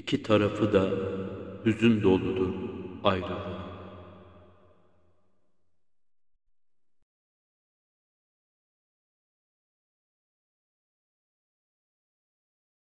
İki tarafı da hüzün doludur ayrılık.